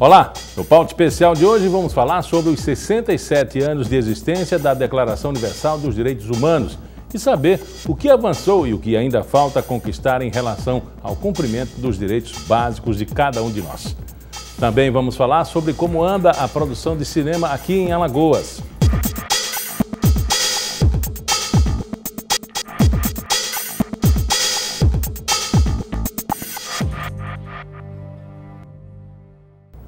Olá, no pauta especial de hoje vamos falar sobre os 67 anos de existência da Declaração Universal dos Direitos Humanos e saber o que avançou e o que ainda falta conquistar em relação ao cumprimento dos direitos básicos de cada um de nós. Também vamos falar sobre como anda a produção de cinema aqui em Alagoas.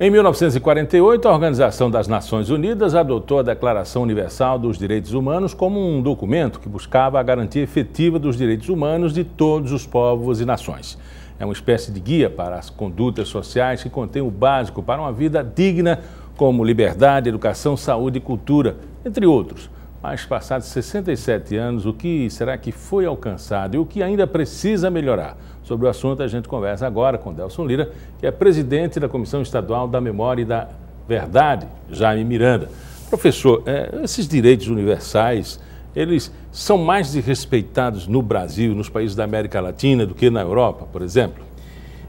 Em 1948, a Organização das Nações Unidas adotou a Declaração Universal dos Direitos Humanos como um documento que buscava a garantia efetiva dos direitos humanos de todos os povos e nações. É uma espécie de guia para as condutas sociais que contém o básico para uma vida digna, como liberdade, educação, saúde e cultura, entre outros. Mas passados 67 anos, o que será que foi alcançado e o que ainda precisa melhorar? Sobre o assunto, a gente conversa agora com Delson Lira, que é presidente da Comissão Estadual da Memória e da Verdade, Jaime Miranda. Professor, é, esses direitos universais, eles são mais desrespeitados no Brasil, nos países da América Latina, do que na Europa, por exemplo?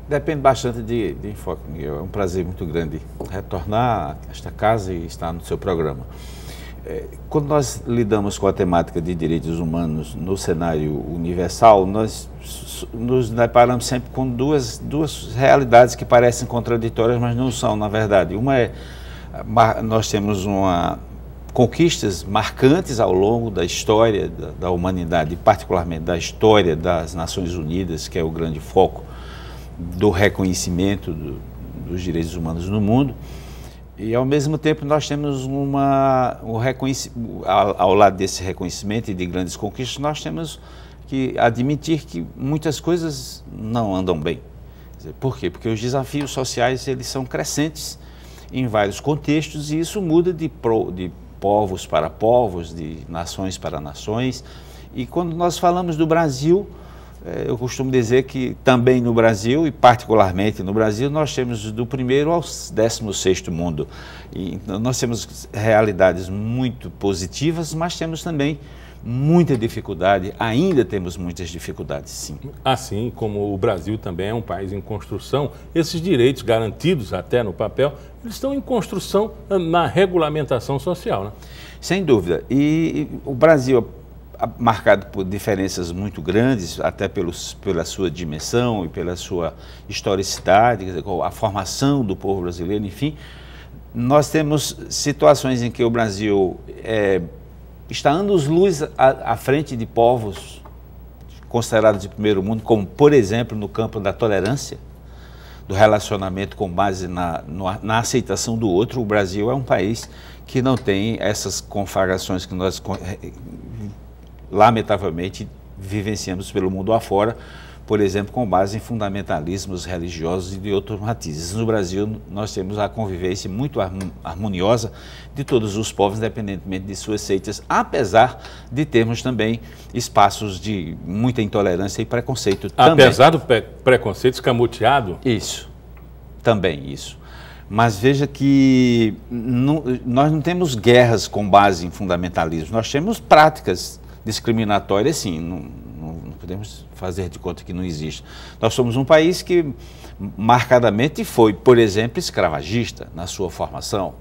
Depende bastante de, de enfoque, Miguel. É um prazer muito grande retornar a esta casa e estar no seu programa. É, quando nós lidamos com a temática de direitos humanos no cenário universal, nós nos deparamos sempre com duas, duas realidades que parecem contraditórias, mas não são, na verdade. Uma é, nós temos uma, conquistas marcantes ao longo da história da, da humanidade, particularmente da história das Nações Unidas, que é o grande foco do reconhecimento do, dos direitos humanos no mundo. E ao mesmo tempo nós temos uma um reconhecimento ao, ao lado desse reconhecimento e de grandes conquistas, nós temos que admitir que muitas coisas não andam bem. Por quê? Porque os desafios sociais eles são crescentes em vários contextos e isso muda de, pro, de povos para povos, de nações para nações. E quando nós falamos do Brasil, é, eu costumo dizer que também no Brasil, e particularmente no Brasil, nós temos do primeiro ao décimo sexto mundo. E então, nós temos realidades muito positivas, mas temos também muita dificuldade, ainda temos muitas dificuldades, sim. Assim como o Brasil também é um país em construção, esses direitos garantidos até no papel, eles estão em construção eh, na regulamentação social, né? Sem dúvida. E o Brasil, marcado por diferenças muito grandes, até pelos, pela sua dimensão e pela sua historicidade, a formação do povo brasileiro, enfim, nós temos situações em que o Brasil é, está anos-luz à, à frente de povos considerados de primeiro mundo, como, por exemplo, no campo da tolerância, do relacionamento com base na, na, aceitação do outro. O Brasil é um país que não tem essas conflagrações que nós lamentavelmente, vivenciamos pelo mundo afora, por exemplo, com base em fundamentalismos religiosos e de outros matizes. No Brasil, nós temos a convivência muito harmoniosa de todos os povos, independentemente de suas seitas, apesar de termos também espaços de muita intolerância e preconceito também. Apesar do preconceito escamoteado? Isso, também isso. Mas veja que não, nós não temos guerras com base em fundamentalismo, nós temos práticas discriminatória, sim não, não, não, podemos fazer de conta que não existe. Nós somos um país que marcadamente foi, por exemplo, escravagista na sua formação,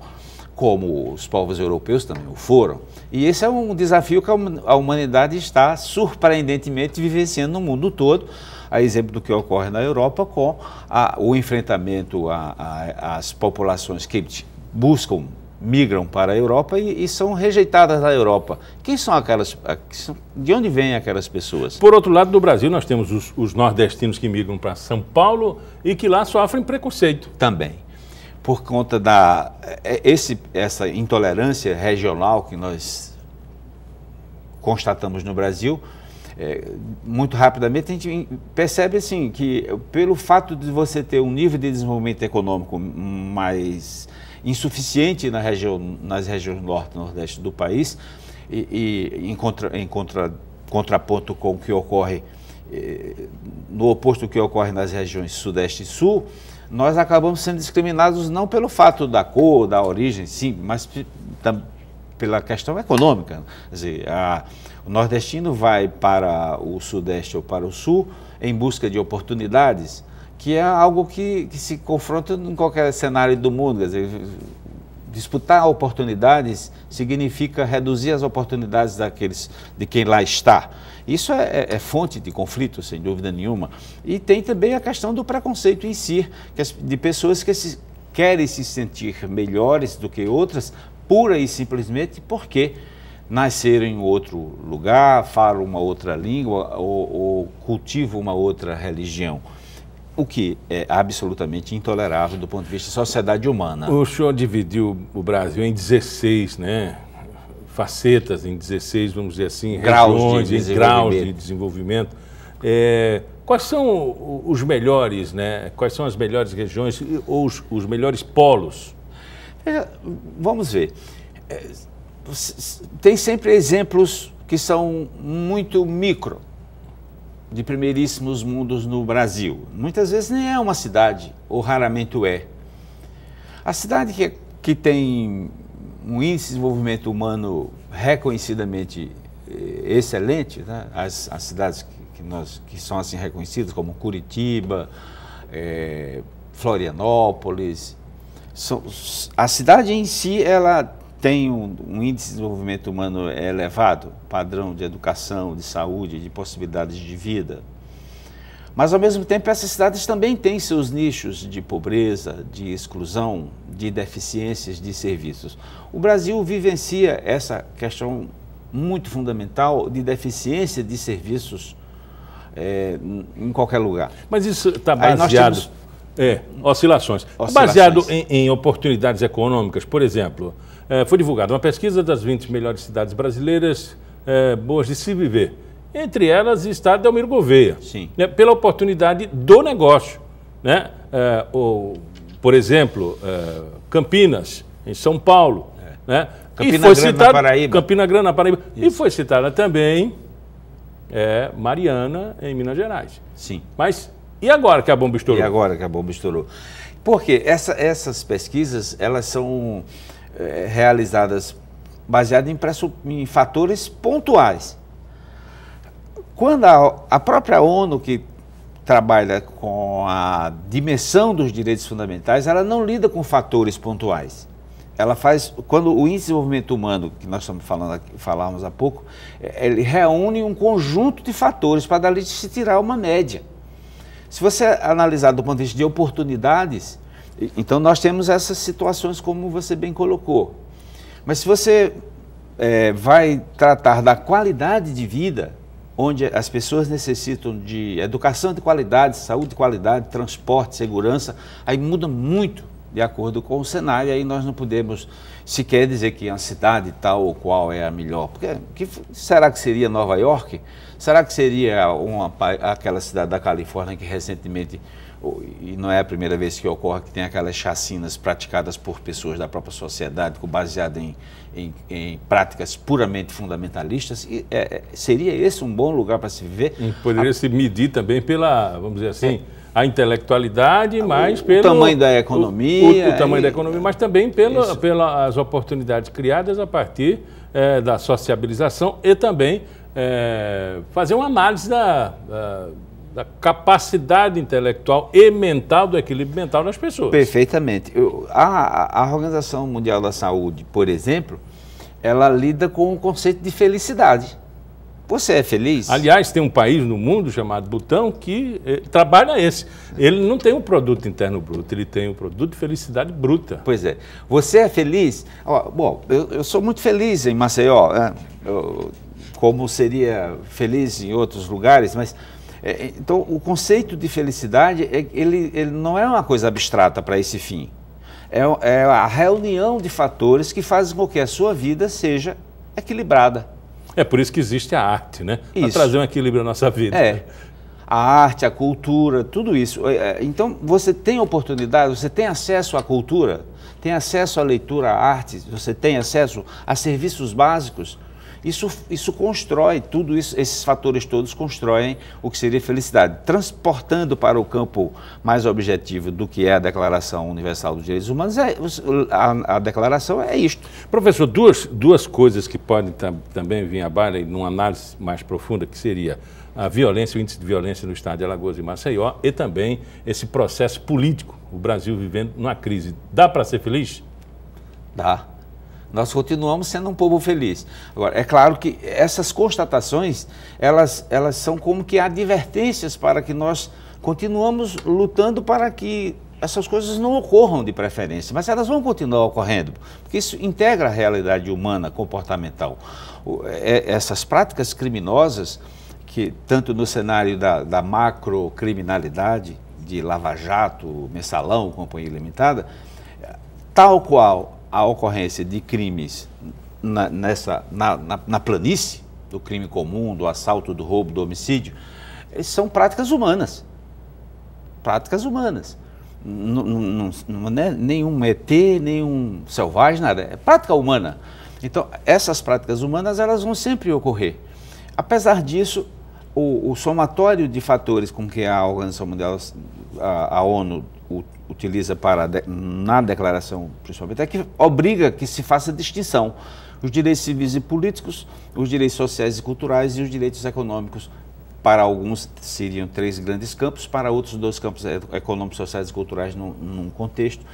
como os povos europeus também o foram. E esse é um desafio que a humanidade está surpreendentemente vivenciando no mundo todo, a exemplo do que ocorre na Europa com a, o enfrentamento às populações que buscam migram para a Europa e, e, são rejeitadas da Europa. Quem são aquelas. De onde vêm aquelas pessoas? Por outro lado, do Brasil, nós temos os, os nordestinos que migram para São Paulo e que lá sofrem preconceito. Também. Por conta da é, é, esse, essa intolerância regional que nós constatamos no Brasil, é, muito rapidamente, a gente percebe assim que pelo fato de você ter um nível de desenvolvimento econômico mais insuficiente na região, nas regiões norte e nordeste do país, e, e em, contra, em contra, contraponto com o que ocorre, eh, no oposto do que ocorre nas regiões sudeste e sul, nós acabamos sendo discriminados não pelo fato da cor, da origem, sim, mas pela questão econômica. Quer dizer, a, o nordestino vai para o sudeste ou para o sul em busca de oportunidades, que é algo que, que se confronta em qualquer cenário do mundo. Quer dizer, disputar oportunidades significa reduzir as oportunidades daqueles de quem lá está. Isso é, é, é fonte de conflito, sem dúvida nenhuma. E tem também a questão do preconceito em si, de pessoas que se, querem se sentir melhores do que outras pura e simplesmente porque nasceram em outro lugar, falam uma outra língua ou, ou cultivam uma outra religião. O que é absolutamente intolerável do ponto de vista da sociedade humana. O senhor dividiu o Brasil em 16, né? facetas, em 16, vamos dizer assim, graus regiões, de graus de desenvolvimento. É, quais são os melhores, né? quais são as melhores regiões ou os, os melhores polos Vamos ver. É, tem sempre exemplos que são muito micro, de primeiríssimos mundos no Brasil. Muitas vezes nem é uma cidade, ou raramente é. A cidade que, é, que tem um índice de desenvolvimento humano reconhecidamente eh, excelente, né? as, as cidades que, que, nós, que são assim reconhecidas, como Curitiba, é, Florianópolis, a cidade em si ela tem um, um, índice de desenvolvimento humano elevado, padrão de educação, de saúde, de possibilidades de vida. Mas, ao mesmo tempo, essas cidades também têm seus nichos de pobreza, de exclusão, de deficiências de serviços. O Brasil vivencia essa questão muito fundamental de deficiência de serviços é, em qualquer lugar. Mas isso está baseado é, oscilações. oscilações. Baseado em, em, oportunidades econômicas, por exemplo, é, foi divulgada uma pesquisa das 20 melhores cidades brasileiras é, boas de se viver. Entre elas está Delmiro Gouveia, Sim. Né, pela oportunidade do negócio. Né? É, ou, por exemplo, é, Campinas, em São Paulo. É. Né? Campina e foi Grande citada, Paraíba. Campina Grande, na Paraíba. Isso. E foi citada também é, Mariana, em Minas Gerais. Sim. Mas e agora que a bomba estourou? E agora que a bomba estourou. Porque essa, essas pesquisas, elas são é, realizadas baseadas em, em fatores pontuais. Quando a, a própria ONU, que trabalha com a dimensão dos direitos fundamentais, ela não lida com fatores pontuais. Ela faz, quando o índice de desenvolvimento humano, que nós estamos falando aqui, falávamos há pouco, eh, ele reúne um conjunto de fatores para dali se tirar uma média. Se você analisar do ponto de vista de oportunidades, então nós temos essas situações como você bem colocou. Mas se você é, vai tratar da qualidade de vida, onde as pessoas necessitam de educação de qualidade, saúde de qualidade, transporte, segurança, aí muda muito de acordo com o cenário, aí nós não podemos sequer dizer que a cidade tal ou qual é a melhor, porque que será que seria Nova York Será que seria uma, aquela cidade da Califórnia que recentemente, e não é a primeira vez que ocorre, que tem aquelas chacinas praticadas por pessoas da própria sociedade, baseada em, em, em, práticas puramente fundamentalistas? E, é, é seria esse um bom lugar para se viver? Poderia a... se medir também pela, vamos dizer assim, é a intelectualidade, mas o, pelo... O tamanho da economia. O, o, o tamanho e, da economia, mas também pelas pela oportunidades criadas a partir é, da sociabilização e também é, fazer uma análise da, da, da, capacidade intelectual e mental, do equilíbrio mental das pessoas. Perfeitamente. Eu, a, a Organização Mundial da Saúde, por exemplo, ela lida com o conceito de felicidade. Você é feliz? Aliás, tem um país no mundo chamado Butão que eh, trabalha esse. Ele não tem um produto interno bruto, ele tem um produto de felicidade bruta. Pois é. Você é feliz? Ó, bom, eu, eu, sou muito feliz em Maceió. É, eu, como seria feliz em outros lugares, mas é, é, então o conceito de felicidade é, ele, ele não é uma coisa abstrata para esse fim. É, é a reunião de fatores que fazem com que a sua vida seja equilibrada. É por isso que existe a arte, né? Para trazer um equilíbrio à nossa vida. É. A arte, a cultura, tudo isso. É, é, então você tem oportunidade, você tem acesso à cultura, tem acesso à leitura, à arte, você tem acesso a serviços básicos isso, isso constrói, tudo isso, esses fatores todos constroem o que seria felicidade. Transportando para o campo mais objetivo do que é a Declaração Universal dos Direitos Humanos, é, a, a, declaração é isto. Professor, duas, duas coisas que podem tam, também vir à baila numa análise mais profunda, que seria a violência, o índice de violência no estado de Alagoas e Maceió e também esse processo político, o Brasil vivendo numa crise. Dá para ser feliz? Dá. Nós continuamos sendo um povo feliz. Agora, é claro que essas constatações, elas, elas são como que advertências para que nós continuamos lutando para que essas coisas não ocorram de preferência, mas elas vão continuar ocorrendo, porque isso integra a realidade humana comportamental. É, essas práticas criminosas, que tanto no cenário da, da macrocriminalidade, de lava-jato, mensalão, companhia limitada, tal qual a ocorrência de crimes na, nessa, na, na, na planície, do crime comum, do assalto, do roubo, do homicídio, são práticas humanas. Práticas humanas. Não, não, não, é nenhum ET, nenhum selvagem, nada. É prática humana. Então, essas práticas humanas, elas vão sempre ocorrer. Apesar disso, o, o somatório de fatores com que a Organização Mundial, a, a ONU, o, utiliza para na declaração, principalmente, é que obriga que se faça distinção os direitos civis e políticos, os direitos sociais e culturais e os direitos econômicos. Para alguns seriam três grandes campos, para outros dois campos é, econômicos, sociais e culturais num, num contexto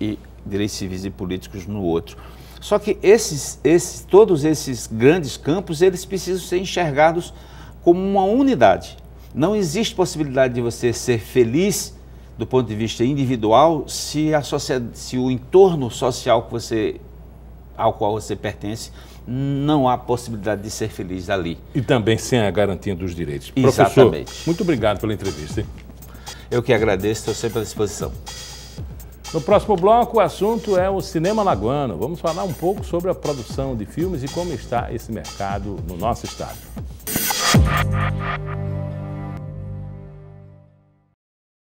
e direitos civis e políticos no outro. Só que esses, esses, todos esses grandes campos eles precisam ser enxergados como uma unidade. Não existe possibilidade de você ser feliz do ponto de vista individual, se, a sociedade, se o entorno social que você, ao qual você pertence não há possibilidade de ser feliz ali. E também sem a garantia dos direitos. Exatamente. Professor, muito obrigado pela entrevista. Eu que agradeço, estou sempre à disposição. No próximo bloco, o assunto é o cinema lagoano. Vamos falar um pouco sobre a produção de filmes e como está esse mercado no nosso estado.